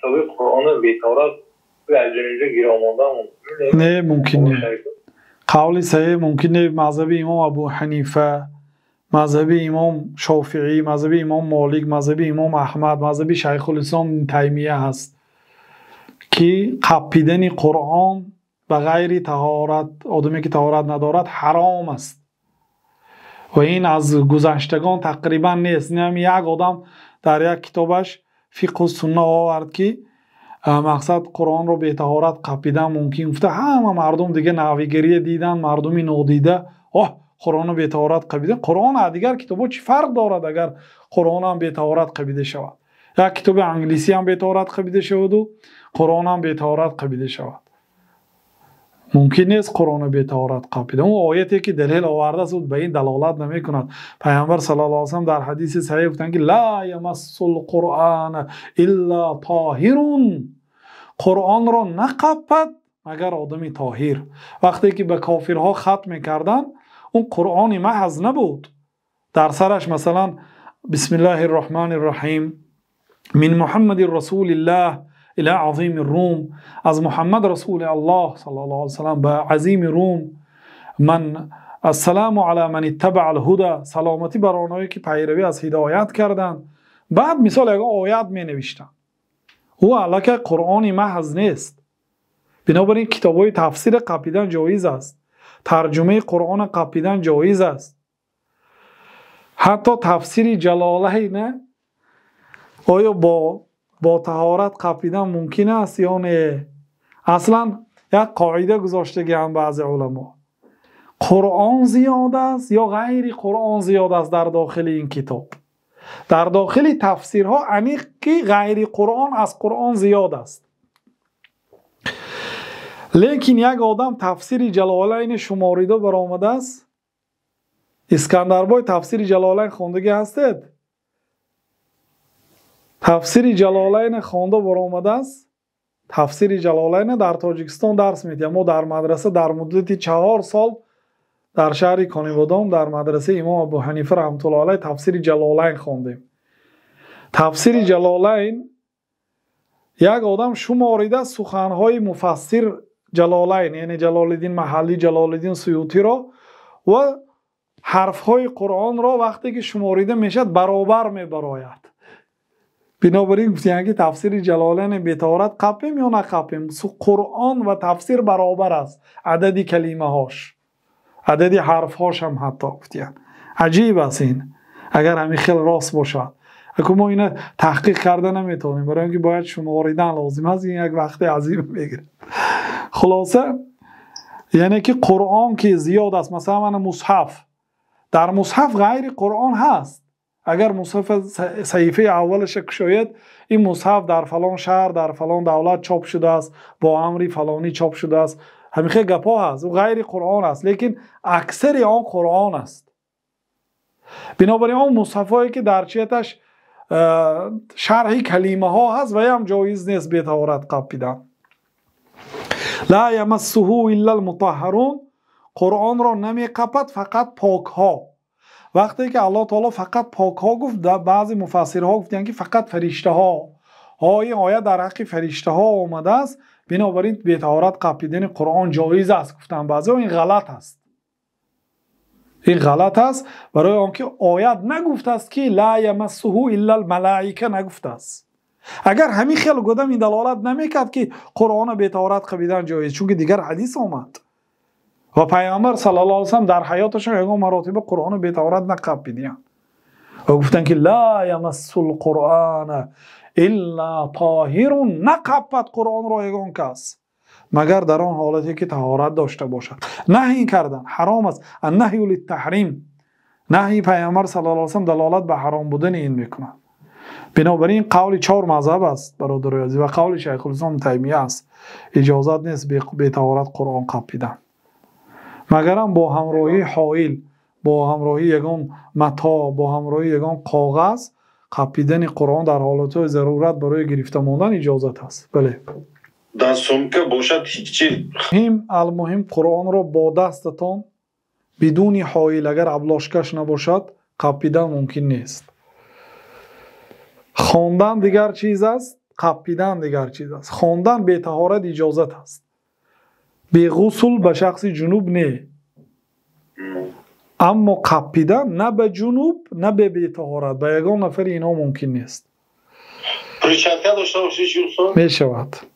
китоби қуръони беторак аз ҷониҷо гиромондаон не мумкин не қавли саҳиҳ мумкин не мазҳаби имом абу ҳанифа мазҳаби имом шофиӣ мазҳаби имом молик мазҳаби имом аҳмад мазҳаби шайхулислом таймия ҳаст ки қаппидани қуръон ба ғайри таҳорат одаме ки таҳорат надорад ҳаром аст ва ин аз гузаштагон тақрибан нест ам як одам дар як китобаш فقه و سنه آورد که مقصد قرآن رو به تهارت قپیده ممکن گفته همه مردم دیگه نحویگری دیدن مردمی نودیده آه قرآن رو به تهارت قپیدن قرآن دیگر کتاب چی فرق دارد اگر قرآن هم به تهارت قپیده شود یک کتاب انگلیسی هم به تهارت قپیده شود و قرآن هم به تهارت قپیده شود мумкин нест қуръону бетаҳорат қабида он ояте ки далел оварда суд ба ин далолат намекунад пайғамбар сал ли слам дар ҳадиси саҳих гуфтанд ки ла ямассу лқуръан илла тоҳирун қуръонро нақаппад магар одами тоҳир вақте ки ба кофирҳо хат мекарданд он қуръони маҳз набуд дар сараш масалан бисмиллаҳи рроҳмани рроҳим мин муҳаммадин расулиллаҳ عظیم الروم از محمد رسول الله صلی الله علیه وسلم به عظیم روم من السلام علی من اتبع الهدی سلامتی بر که پیروی از هدایت کردند بعد مثال یک آیت می او علاکه قرآن محض نیست بنابراین کتاب های تفسیر قپیدن جایز است ترجمه قرآن قپیدن جایز است حتی تفسیر جلاله نه آیا با با تهارت قفیدن ممکن است یا نه اصلا یک قاعده گذاشته هم بعض علما قرآن زیاد است یا غیر قرآن زیاد است در داخل این کتاب در داخل تفسیرها انیق که غیر قرآن از قرآن زیاد است لیکن یک آدم تفسیر جلالین شماریده برآمده است اسکندربای تفسیر جلالین خوندگی هستید تفسیر جلالین خوانده برآمده است تفسیر جلالین در تاجیکستان درس میده ما در مدرسه در مدت چهار سال در شهر کانیوادان در مدرسه امام ابو حنیفر رحمت الله علیه تفسیر جلالین خواندیم تفسیر جلالین یک آدم شماریده سخنهای مفسر جلالین یعنی جلال الدین محلی جلال الدین سیوطی را و حرفهای قرآن را وقتی که شماریده میشد برابر میبراید بنابراین گفتیم که تفسیر جلالین بتارت قپیم یا نقپیم قرآن و تفسیر برابر است عددی کلیمه هاش عددی حرف هاش هم حتی گفتیم عجیب است این اگر همین خیلی راست باشد اگه ما اینه تحقیق کرده نمیتونیم برای اینکه باید شما شماریدن لازم هست این یک وقت عظیم بگیر خلاصه یعنی که قرآن که زیاد است مثلا من مصحف در مصحف غیر قرآن هست اگر مصحف صحیفه اولش کشوید این مصحف در فلان شهر در فلان دولت چاپ شده است با امری فلانی چاپ شده است همیشه گپا هست و غیر قرآن است لیکن اکثر آن قرآن است بنابراین آن مصحف که در چیتش شرح کلمه ها هست و هم جایز نیست به طهارت قپیدن لا یمسوهو الا المطهرون قرآن را نمی قپد فقط پاک ها وقتی که الله تعالی فقط پاک ها گفت در بعضی مفسر ها گفتن که فقط فرشته ها های آیه در حق فرشته ها آمده است بنابراین به طهارت قپیدن قرآن جایز است گفتن بعضی این غلط است این غلط است برای آنکه آیت نگفت است که لا یمسه الا الملائکه نگفته است اگر همین خیال گدم این دلالت نمیکرد که قرآن به طهارت قپیدن جایز چون دیگر حدیث آمد ва пайғамбар салаллоалам дар ҳаёташон ягон маротиба қуръону бетаврат нақаб бидиянд ва гуфтанд ки ла ямассу лқуръана илла тоҳирун нақаббад қуръонро ягон кас магар дар он ҳолате ки таҳорат дошта бошад наҳй карданд ҳаром аст аннаҳю литтаҳрим наҳи пайғамбар салам далолат ба ҳаром будани ин мекунад бинобар ин қавли чор мазҳаб аст бародарои азиз ва қавли шайхулислом таймия аст иҷозат нест бетаҳорат қуръон қаппидан مگرم با همراهی حائل با همراهی یگان متا با همراهی یگان کاغذ قپیدن قرآن در حالات ضرورت برای گرفته ماندن اجازت است بله در بوشت باشد چی؟ مهم المهم قرآن را با دستتان بدون حائل اگر ابلاشکش نباشد قپیدن ممکن نیست خواندن دیگر چیز است قپیدن دیگر چیز است خواندن به تهارت اجازت است беғусул ба шахси ҷунуб не аммо қаппидан на ба ҷунуб на бе бетаҳорат ба ягон нафари инҳо мумкин нест мешавад